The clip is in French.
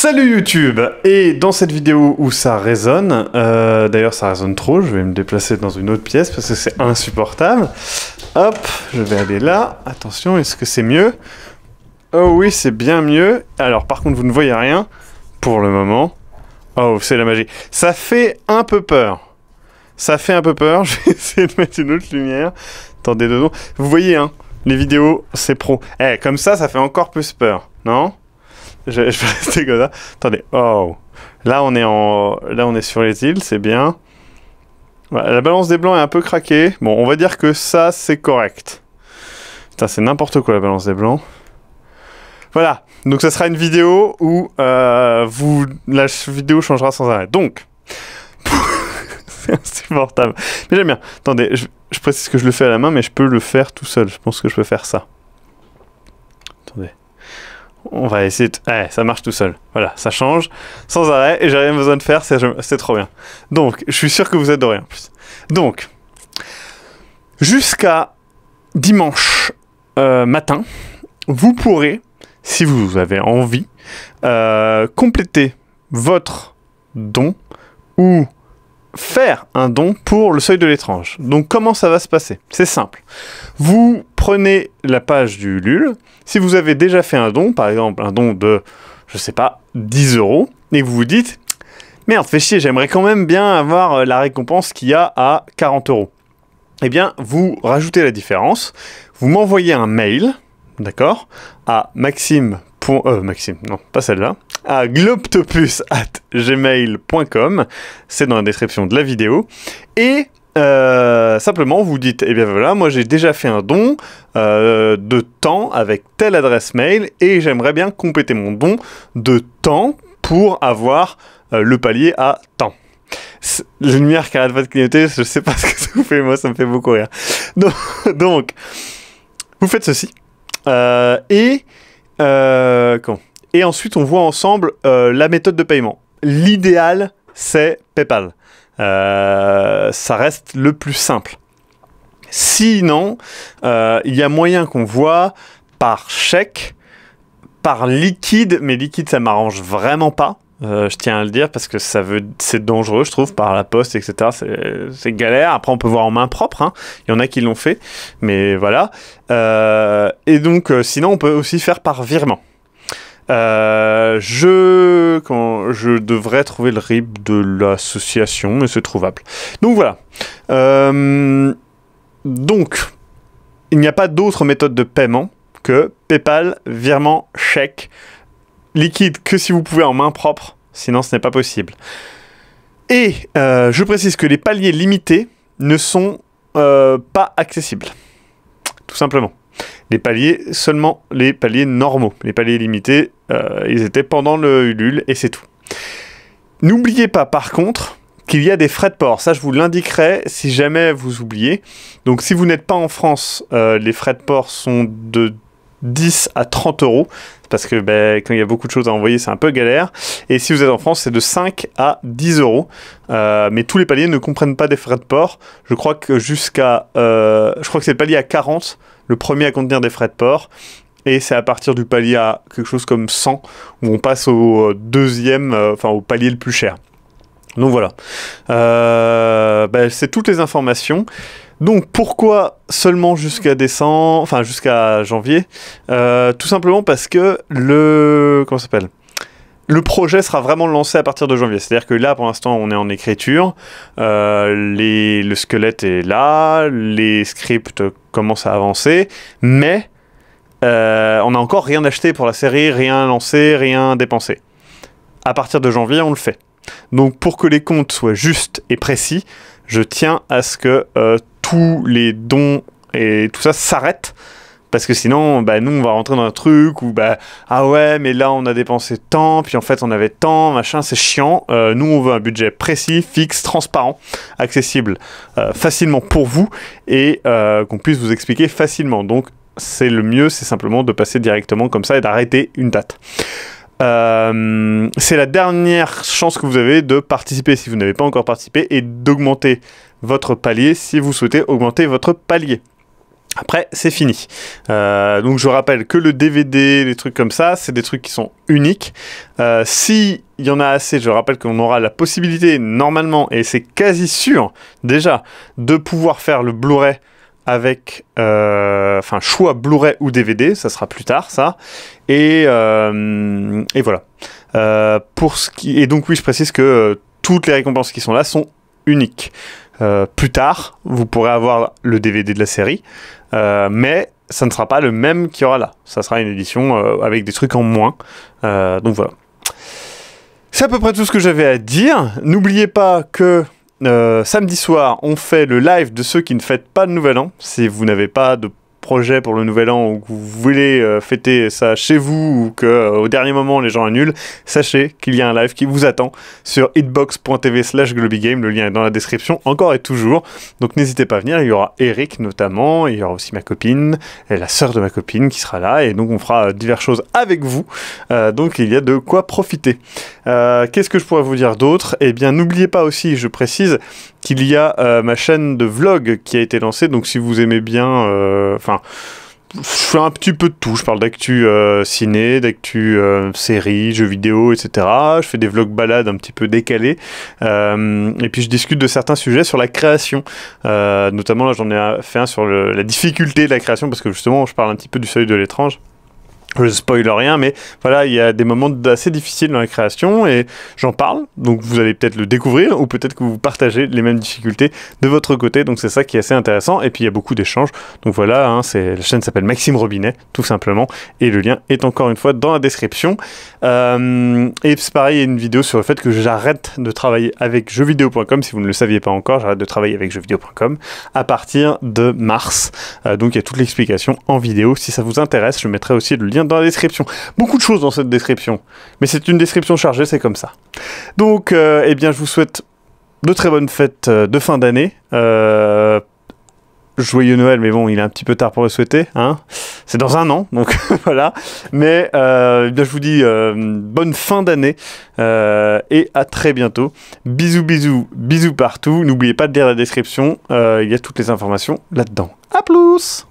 Salut YouTube Et dans cette vidéo où ça résonne, euh, d'ailleurs ça résonne trop, je vais me déplacer dans une autre pièce parce que c'est insupportable. Hop, je vais aller là. Attention, est-ce que c'est mieux Oh oui, c'est bien mieux. Alors par contre, vous ne voyez rien pour le moment. Oh, c'est la magie. Ça fait un peu peur. Ça fait un peu peur. Je vais essayer de mettre une autre lumière. Attendez deux Vous voyez, hein, les vidéos, c'est pro. Eh, comme ça, ça fait encore plus peur, non je, vais rester comme ça. Attendez. Oh. Là, on est, en, là, on est sur les îles, c'est bien. Voilà, la balance des blancs est un peu craquée. Bon, on va dire que ça, c'est correct. Putain, c'est n'importe quoi la balance des blancs. Voilà. Donc, ça sera une vidéo où euh, vous, la vidéo changera sans arrêt. Donc, c'est insupportable. Mais j'aime bien. Attendez, je, je précise que je le fais à la main, mais je peux le faire tout seul. Je pense que je peux faire ça on va essayer. Eh, ça marche tout seul. Voilà, ça change sans arrêt et j'ai rien besoin de faire, c'est trop bien. Donc, je suis sûr que vous adorez en plus. Donc, jusqu'à dimanche euh, matin, vous pourrez, si vous avez envie, euh, compléter votre don ou faire un don pour le seuil de l'étrange. Donc comment ça va se passer C'est simple. Vous prenez la page du LUL. Si vous avez déjà fait un don, par exemple un don de, je sais pas, 10 euros, et vous vous dites, merde, fait chier, j'aimerais quand même bien avoir euh, la récompense qu'il y a à 40 euros. Eh bien, vous rajoutez la différence, vous m'envoyez un mail, d'accord, à maxime. Euh, maxime, non, pas celle-là, à globtopus.gmail.com, c'est dans la description de la vidéo, et euh, simplement, vous dites, eh bien voilà, moi j'ai déjà fait un don euh, de temps avec telle adresse mail et j'aimerais bien compléter mon don de temps pour avoir euh, le palier à temps. La lumière qui arrête pas de clignoter, je sais pas ce que ça vous fait, moi ça me fait beaucoup rire. Donc, vous faites ceci. et, et ensuite, on voit ensemble la méthode de paiement. L'idéal, c'est PayPal. Euh, ça reste le plus simple. Sinon, euh, il y a moyen qu'on voit par chèque, par liquide, mais liquide ça m'arrange vraiment pas. Euh, je tiens à le dire parce que ça veut, c'est dangereux, je trouve, par la poste, etc. C'est galère. Après, on peut voir en main propre. Hein. Il y en a qui l'ont fait, mais voilà. et donc, sinon, on peut aussi faire par virement. Euh, je, devrais trouver le RIB de l'association, mais c'est trouvable. Donc voilà. Euh, donc, il n'y a pas d'autre méthode de paiement que PayPal, virement, chèque, liquide que si vous pouvez en main propre, sinon ce n'est pas possible. Et euh, je précise que les paliers limités ne sont pas accessibles. Tout simplement les paliers, seulement les paliers normaux. Les paliers limités euh, ils étaient pendant le Ulule et c'est tout. N'oubliez pas par contre qu'il y a des frais de port. Ça, je vous l'indiquerai si jamais vous oubliez. Donc, si vous n'êtes pas en France, euh, les frais de port sont de 10 à 30 euros. Parce que ben, quand il y a beaucoup de choses à envoyer, c'est un peu galère. Et si vous êtes en France, c'est de 5 à 10 euros. Euh, mais tous les paliers ne comprennent pas des frais de port. Je crois que jusqu'à. je crois que c'est le palier à 40, le premier à contenir des frais de port. Et c'est à partir du palier à quelque chose comme 100 où on passe au euh, deuxième, euh, enfin au palier le plus cher. Donc voilà. Euh, ben, c'est toutes les informations. Donc pourquoi seulement jusqu'à décembre, enfin jusqu'à janvier Tout simplement parce que le comment s'appelle le projet sera vraiment lancé à partir de janvier. C'est-à-dire que là, pour l'instant, on est en écriture. les, le squelette est là, les scripts commencent à avancer, mais euh, on n'a encore rien acheté pour la série, rien lancé, rien dépensé. À partir de janvier, on le fait. Donc pour que les comptes soient justes et précis, je tiens à ce que euh, tous les dons et tout ça s'arrête. Parce que sinon, bah, nous, on va rentrer dans un truc où, bah, ah ouais, mais là, on a dépensé tant, puis en fait, on avait tant, machin, c'est chiant. Euh, nous, on veut un budget précis, fixe, transparent, accessible facilement pour vous et qu'on puisse vous expliquer facilement. Donc, c'est le mieux, c'est simplement de passer directement comme ça et d'arrêter une date. Euh, c'est la dernière chance que vous avez de participer si vous n'avez pas encore participé et d'augmenter votre palier si vous souhaitez augmenter votre palier. Après, c'est fini. Euh, donc, je rappelle que le DVD, les trucs comme ça, c'est des trucs qui sont uniques. Euh, si il y en a assez, je rappelle qu'on aura la possibilité, normalement, et c'est quasi sûr déjà, de pouvoir faire le Blu-ray avec, euh, enfin, choix Blu-ray ou DVD, ça sera plus tard, ça. Et, euh, et voilà. Euh, pour ce qui, et donc oui, je précise que toutes les récompenses qui sont là sont uniques. plus tard, vous pourrez avoir le DVD de la série, mais ça ne sera pas le même qu'il y aura là. Ça sera une édition avec des trucs en moins. donc voilà. C'est à peu près tout ce que j'avais à dire. N'oubliez pas que euh, samedi soir, on fait le live de ceux qui ne fêtent pas de Nouvel An. Si vous n'avez pas de projet pour le nouvel an ou que vous voulez euh, fêter ça chez vous ou que euh, au dernier moment les gens annulent, sachez qu'il y a un live qui vous attend sur hitbox.tv slash globigame. Le lien est dans la description encore et toujours. Donc n'hésitez pas à venir. Il y aura Eric notamment, il y aura aussi ma copine, et la sœur de ma copine qui sera là et donc on fera euh, diverses choses avec vous. donc il y a de quoi profiter. Qu'est-ce que je pourrais vous dire d'autre Eh bien n'oubliez pas aussi, je précise, qu'il y a ma chaîne de vlog qui a été lancée. Donc si vous aimez bien, enfin je fais un petit peu de tout. Je parle d'actu euh, ciné, d'actu série, euh, séries, jeux vidéo, etc. Je fais des vlogs balades un petit peu décalés. Euh, et puis je discute de certains sujets sur la création. notamment là, j'en ai fait un sur la difficulté de la création parce que justement, je parle un petit peu du seuil de l'étrange je spoil rien, mais voilà, il y a des moments d'assez difficiles dans la création et j'en parle, donc vous allez peut-être le découvrir ou peut-être que vous partagez les mêmes difficultés de votre côté, donc c'est ça qui est assez intéressant. Et puis il y a beaucoup d'échanges, donc voilà, hein, c'est la chaîne s'appelle Maxime Robinet, tout simplement, et le lien est encore une fois dans la description. Euh, et c'est pareil, il y a une vidéo sur le fait que j'arrête de travailler avec jeuxvideo.com, si vous ne le saviez pas encore, j'arrête de travailler avec jeuxvideo.com à partir de mars, euh, donc il y a toute l'explication en vidéo. Si ça vous intéresse, je mettrai aussi le lien dans la description. Beaucoup de choses dans cette description. Mais c'est une description chargée, c'est comme ça. Donc, euh, eh bien, je vous souhaite de très bonnes fêtes euh, de fin d'année. Euh, joyeux Noël, mais bon, il est un petit peu tard pour le souhaiter. Hein c'est dans un an, donc voilà. Mais euh, eh je vous dis bonne fin d'année et à très bientôt. Bisous, bisous, bisous partout. N'oubliez pas de lire la description. il y a toutes les informations là-dedans. À plus